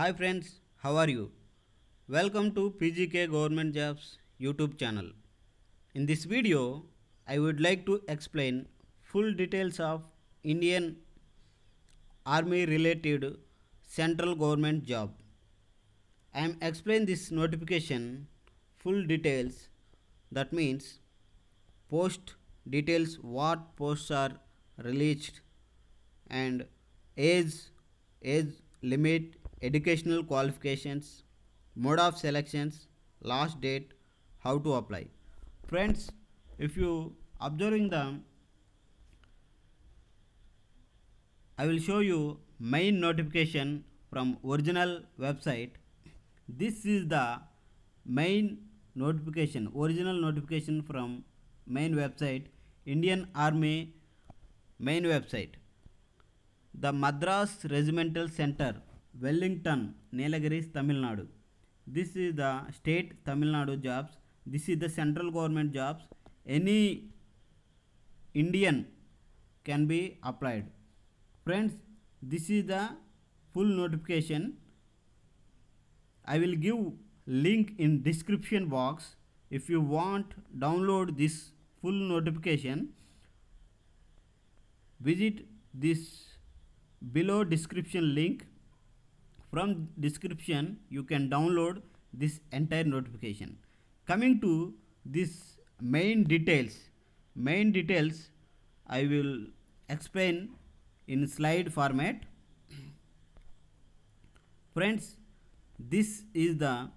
Hi friends, how are you? Welcome to PGK Government Jobs YouTube channel. In this video, I would like to explain full details of Indian Army related central government job. I am explain this notification full details that means post details what posts are released and age age limit educational qualifications, mode of selections, last date, how to apply. Friends, if you observing them, I will show you main notification from original website. This is the main notification, original notification from main website, Indian Army main website. The Madras Regimental Center Wellington, Nelagiris, Tamil Nadu. This is the state Tamil Nadu jobs. This is the central government jobs. Any Indian can be applied. Friends, this is the full notification. I will give link in description box. If you want download this full notification, visit this below description link from description you can download this entire notification coming to this main details main details I will explain in slide format friends this is the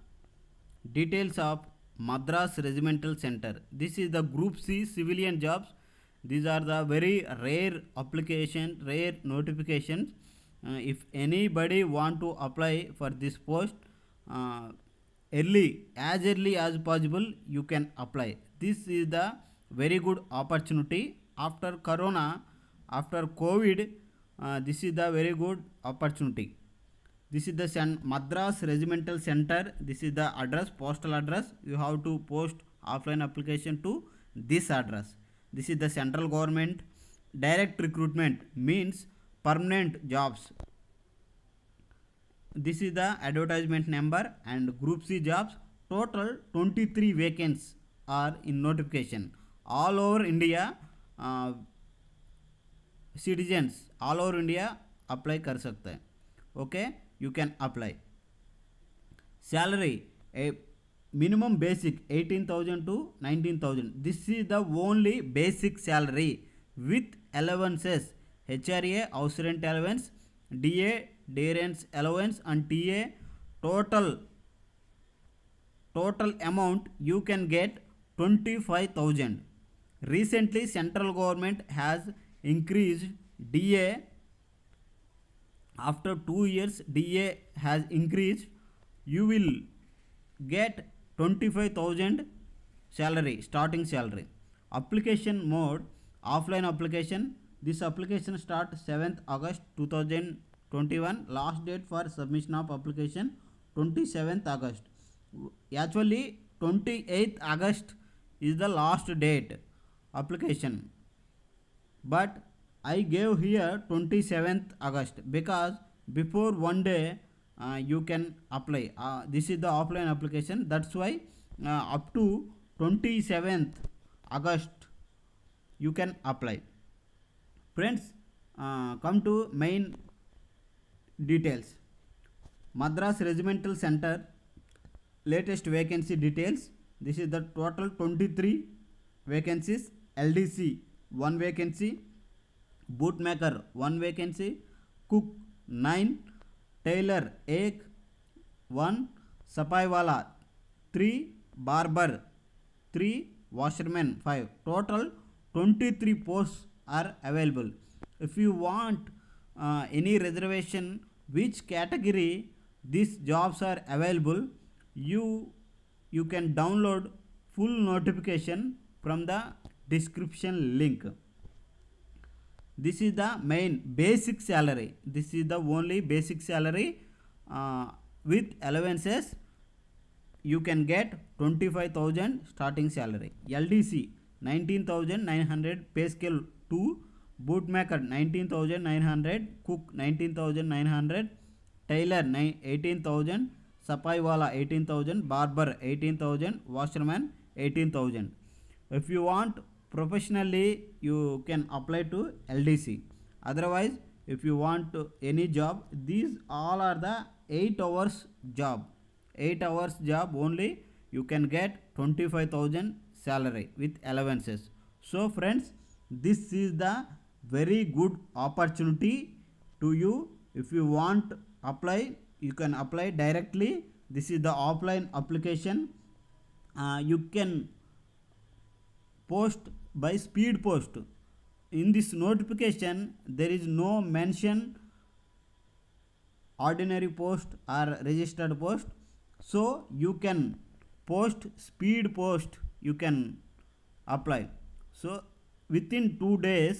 details of Madras Regimental Center this is the group C civilian jobs these are the very rare application rare notifications uh, if anybody want to apply for this post uh, early as early as possible you can apply this is the very good opportunity after corona after covid uh, this is the very good opportunity this is the San madras regimental center this is the address postal address you have to post offline application to this address this is the central government direct recruitment means permanent jobs this is the advertisement number and group c jobs total 23 vacancies are in notification all over india uh, citizens all over india apply kar sakte hain okay you can apply salary a minimum basic 18,000 to 19,000 this is the only basic salary with allowances HRA, house rent allowance, DA, day rents allowance and TA, total, total amount you can get 25,000. Recently, central government has increased DA. After two years, DA has increased. You will get 25,000 salary, starting salary. Application mode, offline application, this application start 7th August 2021. Last date for submission of application 27th August. Actually 28th August is the last date application. But I gave here 27th August because before one day uh, you can apply. Uh, this is the offline application. That's why uh, up to 27th August you can apply. Friends come to main detail Madras regimental centre latest vacancy detail this is the total twenty three vacancy LDC one vacancy boot maker one vacancy cook nine tailor एक one safai wala three barber three washerman five total twenty three post are available. If you want uh, any reservation which category these jobs are available, you, you can download full notification from the description link. This is the main basic salary. This is the only basic salary uh, with allowances you can get 25,000 starting salary. LDC 19,900 pay scale 2 bootmaker 19900 cook 19900 tailor 18000 wala 18000 barber 18000 washerman 18000 if you want professionally you can apply to ldc otherwise if you want any job these all are the 8 hours job 8 hours job only you can get 25000 salary with allowances so friends this is the very good opportunity to you if you want apply you can apply directly this is the offline application uh, you can post by speed post in this notification there is no mention ordinary post or registered post so you can post speed post you can apply so within two days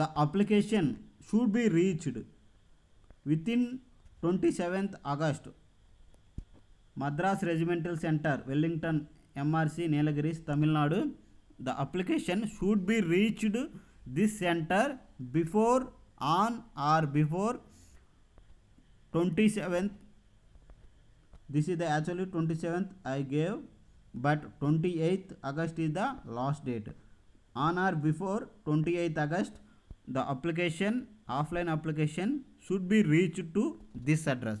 the application should be reached within 27th August. Madras Regimental Center, Wellington, MRC, Nelagiris, Tamil Nadu. The application should be reached this center before on or before 27th. This is the actually 27th I gave, but 28th August is the last date on or before 28th August, the application, offline application should be reached to this address.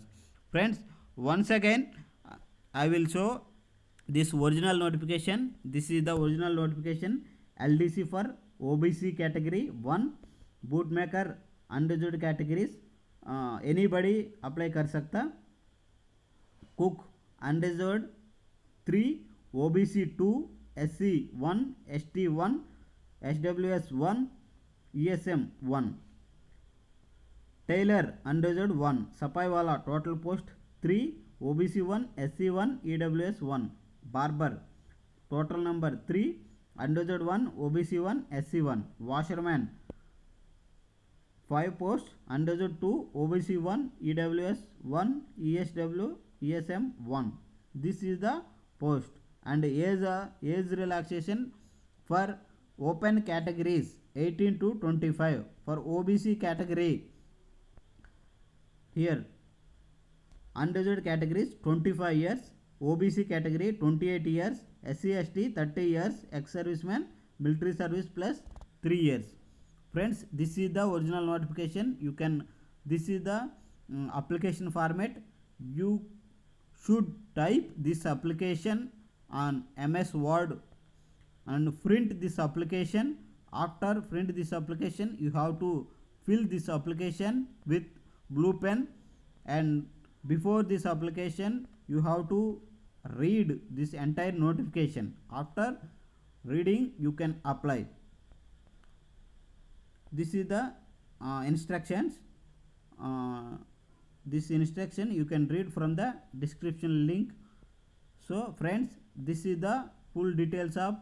Friends, once again, I will show this original notification. This is the original notification LDC for OBC category 1, bootmaker, unreserved categories. Uh, anybody apply कर Cook cook unreserved three OBC two SC one ST one. H W S one E S M one tailor unreserved one safai wala total post three O B C one S C one E W S one barber total number three unreserved one O B C one S C one washerman five post unreserved two O B C one E W S one E S W E S M one this is the post and age age age relaxation open categories 18 to 25 for OBC category here unreserved categories 25 years OBC category 28 years SCST 30 years ex-serviceman military service plus 3 years friends this is the original notification you can this is the um, application format you should type this application on MS Word and print this application after print this application you have to fill this application with blue pen and before this application you have to read this entire notification after reading you can apply this is the uh, instructions uh, this instruction you can read from the description link so friends this is the full details of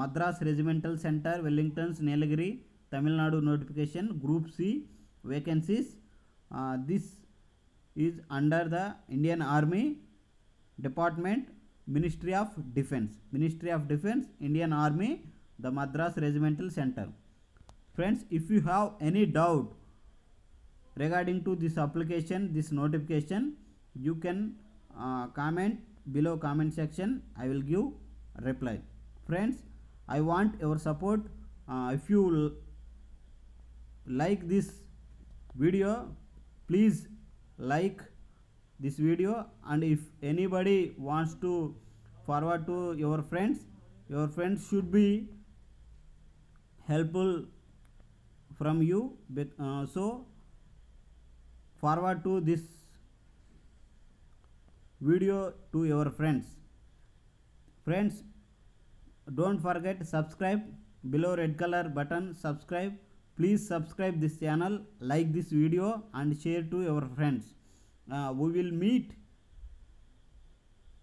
Madras regimental centre Wellington Nilgiri Tamil Nadu notification group C vacancy this is under the Indian army department ministry of defence ministry of defence Indian army the Madras regimental centre friends if you have any doubt regarding to this application this notification you can comment below comment section I will give reply friends I want your support uh, if you like this video please like this video and if anybody wants to forward to your friends your friends should be helpful from you but, uh, so forward to this video to your friends friends don't forget subscribe below red color button subscribe please subscribe this channel like this video and share to your friends uh, we will meet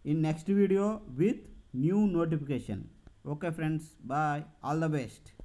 in next video with new notification okay friends bye all the best